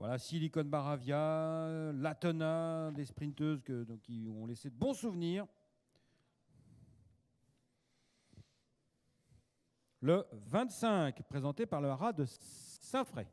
Voilà, Silicon Baravia, Latona, des sprinteuses qui ont laissé de bons souvenirs. Le 25, présenté par le Haras de Saint-Fray.